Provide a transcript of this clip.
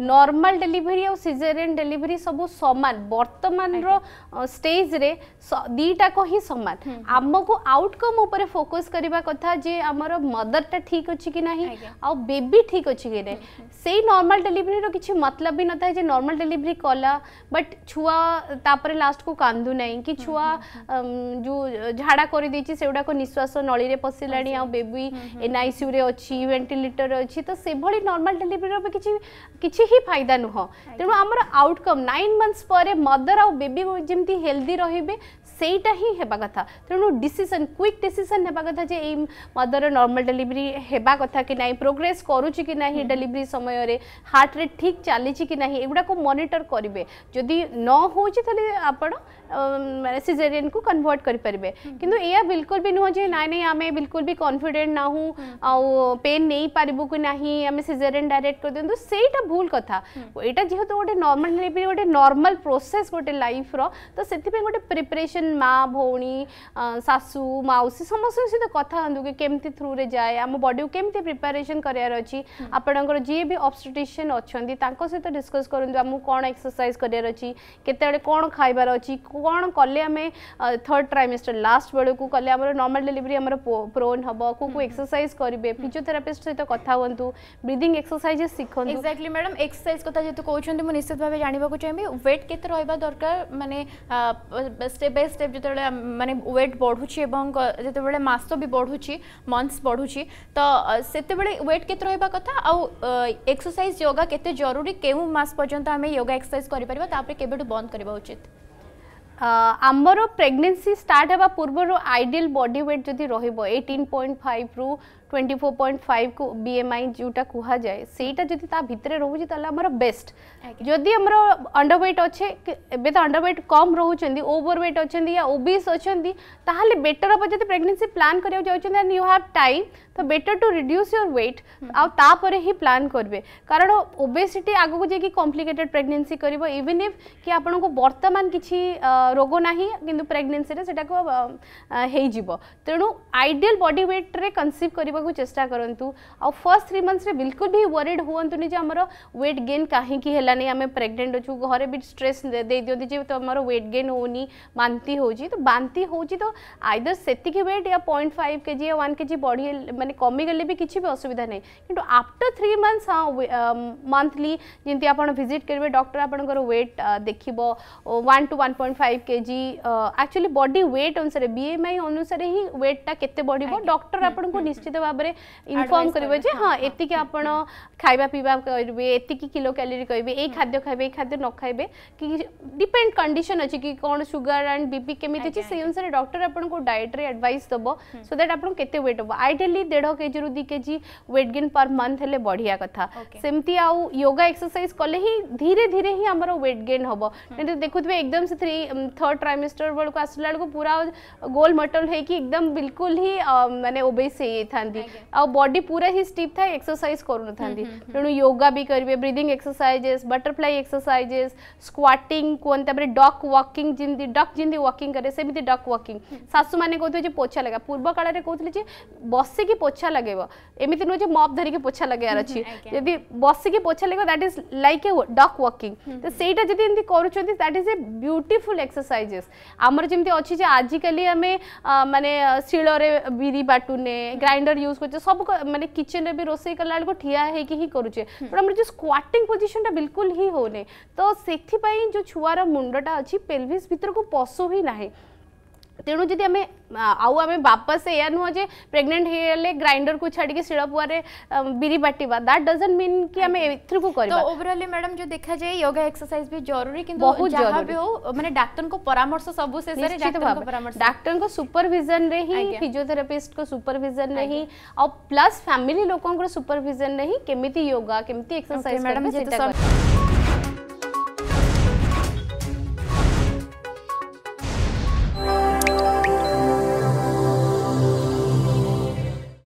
Normal delivery और caesarean delivery सब समान बर्तमान स्टेज रे दीटा को ही समान आम को आउटकम उपर फोकस करवा कथा जे आमर मदरटा ठीक अच्छे कि ना आउ बेबी ठीक अच्छे कि ना से नॉर्मल डेलीवरी रो किसी मतलब भी नथाय जे नॉर्मल डेलीवरी कला बट छुआ तापर लास्ट को कांदु नाही कि छुआ जो झाड़ा कर दीची से उडा को निश्वास नळी रे पसिला नी आउ बेबी एनआईसीयू रे अच्छी वेंटिलेटर अच्छी तो से भली नॉर्मल डेलीवरी रो किसी किसी ही फायदा नुह तेणु आम आउटकम नाइन मंथस पर मदर आउ बेबी जमी हेल्दी रही सेटा ही हे कथा तेणु डिसीजन क्विक डिसीजन होगा कथा मदर नर्माल डेलीवरी होगा कथा कि ना प्रोग्रेस करुच्ची कि ना डेलीवरी समय हार्ट रेट ठीक चली कि ना को मॉनिटर करेंगे जदि न हो मैंने को कन्वर्ट करेंगे कि बिलकुल भी नुह ना ना आम बिलकुल भी कन्फिडेन्ट ना हम्म। आउ पेन नहीं पार्बू कि ना आम सीजेरियन डायरेक्ट कर दिखाँ तो से ଭୁଲ କଥା ଏଇଟା ଯେହେତୁ ଗୋଟେ ନର୍ମାଲ ଡେଲିଭରି ଗୋଟେ ନର୍ମାଲ ପ୍ରୋସେସ୍ ଗୋଟେ ଲାଇଫ୍ର ତ ସେଥିପାଇଁ ଗୋଟେ ପ୍ରିପାରେସନ୍ ମା ଭଉଣୀ ଶାଶୁ ମାଉସୀ ସମସ୍ତଙ୍କ ସହିତ କଥା ହୁଅନ୍ତୁ କି କେମିତି ଥ୍ରୁରେ ଯାଏ ଆମ ବଡିକୁ କେମିତି ପ୍ରିପାରେସନ୍ କରିବାର ଅଛି ଆପଣଙ୍କର ଯିଏ ବି ଅବଷ୍ଟ୍ରିଟିସିଆନ୍ ଅଛନ୍ତି ତାଙ୍କ ସହିତ ଡିସ୍କସ୍ କରନ୍ତୁ ଆମକୁ କ'ଣ ଏକ୍ସରସାଇଜ୍ କରିବାର ଅଛି କେତେବେଳେ କ'ଣ ଖାଇବାର ଅଛି କ'ଣ କଲେ ଆମେ ଥର୍ଡ଼ ଟ୍ରାଇମେଷ୍ଟର ଲାଷ୍ଟ ବେଳକୁ କଲେ ଆମର ନର୍ମାଲ ଡେଲିଭରି ଆମର ପ୍ରୋନ୍ ହେବ କେଉଁ କେଉଁ ଏକ୍ସରସାଇଜ୍ କରିବେ ଫିଜିଓଥେରାପିଷ୍ଟ ସହିତ କଥା ହୁଅନ୍ତୁ ବ୍ରିଦିଂ ଏକ୍ସରସାଇଜେସ୍ ଶିଖନ୍ତୁ ଏକ୍ଜାକ୍ଟଲି ମ୍ୟାଡ଼ାମ୍ ম্যাডাম এক্সরসাইজ কথা যেহেতু কৌছেন মু নিশ্চিত ভাবে জাঁয়া চাইবি ওয়েট কেতে রহবা দরকার মানে স্টেপ বাই স্টেপ যেতবে মানে ওয়েট বড়ুছি এবং যেতবে মাস বি বড়ুছি মন্থস বড়ুছি তো সেতবে ওয়েট কেতে রহবা কথা আউ এক্সরসাইজ যোগা কেতে জরুরি কেউ মাস পর্যন্ত আমি যোগা এক্সরসাইজ করে পারিবা তাপরে কেবেটু বন্ধ করা উচিত आमर प्रेगनेसी स्टार्ट होगा पूर्व आइडियल बॉडी वेट जदि रोहब एटीन पॉइंट फाइव रु ट्वेंटी फोर पॉइंट फाइव को बी एम आई जोटा कहुए से बेस्ट जदि अंडरवेट अच्छे एवं तो अंडरवेट कम रोचान ओवरवेट अच्छा या ओबिस अच्छा बेटर हम जब प्रेगनेसी प्लां कर यू हाव टाइम तो better to reduce your weight आपर ही प्लां करेंगे कारण ओबेसीटी आगे जाकि कम्प्लिकेटेड प्रेगनेसी कर इवेन इफ कि आपको बर्तमान किसी रोग ना कि प्रेगनेसी से हो तेणु आईडियल बडी व्वेट्रे कनसीव करने करने चेस्टा करूँ आउ फर्स्ट थ्री मंथस बिल्कुल भी वरीड हूँ जो आम व्वेट गेन कहीं आम प्रेगनेंट अच्छा घर भी स्ट्रेस दे दिखती जी तो व्वेट गेन हो बांति हो तो बांति हो तो आईदर से व्वेट या पॉइंट फाइव के जी या वन के जी बढ़ी मानते कमीगले भी किसी भी असुविधा ना कि आफ्टर थ्री मंथस हाँ मंथली जमी आप भिजिट करेंगे डक्टर आपंकर व्वेट देख one to one point five K G actually बडी व्वेट अनुसार बीएमआई अनुसार ही व्वेटा के बढ़ डर आपको निश्चित भाव हिसाब से इनफर्म करेंगे हाँ ये आप खावा पीवा करेंगे एति को क्यालोरी कहे ये खाद्य खाए खाद्य न खाए कि डिपेड कंडीशन अच्छे कि कौन सुगर एंड बीपी केमी अच्छे से अनुसार डक्टर आप डाएट एडवइस दब सो दैट आप केट हे आइडियाली देढ़ के जी रू दी के जी व्वेट गेन पर मंथ हेल्ले बढ़िया कथ सेमती आउ योगा एक्सरसाइज कले ही धीरे धीरे ही आम व्वेट गेन हम कहीं देखुए एकदम से थ्री थर्ड ट्राइमिस्टर बेलू आसला बेलू पूरा गोल मटल होदम बिलकुल ही मानने ओबेस है थी आउ बॉडी पूरा ही स्टीप था एक्सरसाइज करू न थांदी तनु योगा भी करबे breathing exercises butterfly exercises squatting कोन तबरे डॉग वॉकिंग जिंदी डॉग जिंदी वॉकिंग करे से भी डॉग वॉकिंग सासु माने कहतो जे पोछा लगा पूर्व काल रे कहतले जे बसे की पोछा लगेबो एमिति नो जे मॉप धरि के पोछा लगेयार अछि यदि बसे की पोछा लगे that is like a dog walking तो सेइटा जदि इंदी करू छथि that is a beautiful exercises हमर जिमति अछि जे आजकल हमें माने सिलो बिरी बाटुने ग्राइंडर यूज कर सब किचन रे भी रोसई कला बेलू ठिया ही करुचे पर आम जो स्क्वाटिंग पोजिशन टा बिल्कुल ही होने तो से जो छुआर मुंडा अच्छी पेलभिस भितर को पशु ही ना ତେଣୁ ଯଦି ଆମେ ଆଉ ଆମେ ବାପସ ଏଇଆ ନୁହଁ ଯେ ପ୍ରେଗନେଣ୍ଟ ହେଇଗଲେ ଗ୍ରାଇଣ୍ଡରକୁ ଛାଡ଼ିକି ଶିଳପୁଆରେ ବିରି ବାଟିବା ଦାଟ୍ ଡଜଣ୍ଟ ମିନ୍ କି ଆମେ ଏଥିରୁ କରିବା ତ ଓଭରଅଲି ମ୍ୟାଡମ୍ ଯୋଉ ଦେଖାଯାଏ ୟୋଗା ଏକ୍ସରସାଇଜ ବି ଜରୁରୀ କିନ୍ତୁ ଯାହା ବି ହଉ ମାନେ ଡାକ୍ତରଙ୍କ ପରାମର୍ଶ ସବୁ ଶେଷରେ ଡାକ୍ତରଙ୍କ ପରାମର୍ଶ ଡାକ୍ତରଙ୍କ ସୁପରଭିଜନରେ ହିଁ ଫିଜିଓଥେରାପିଷ୍ଟଙ୍କ ସୁପରଭିଜନରେ ହିଁ ଆଉ ପ୍ଲସ୍ ଫ୍ୟାମିଲି ଲୋକଙ୍କର ସୁପରଭିଜନରେ ହିଁ କେମିତି ୟୋଗା କେମିତି ଏକ୍ସରସାଇଜ ମ୍ୟାଡମ୍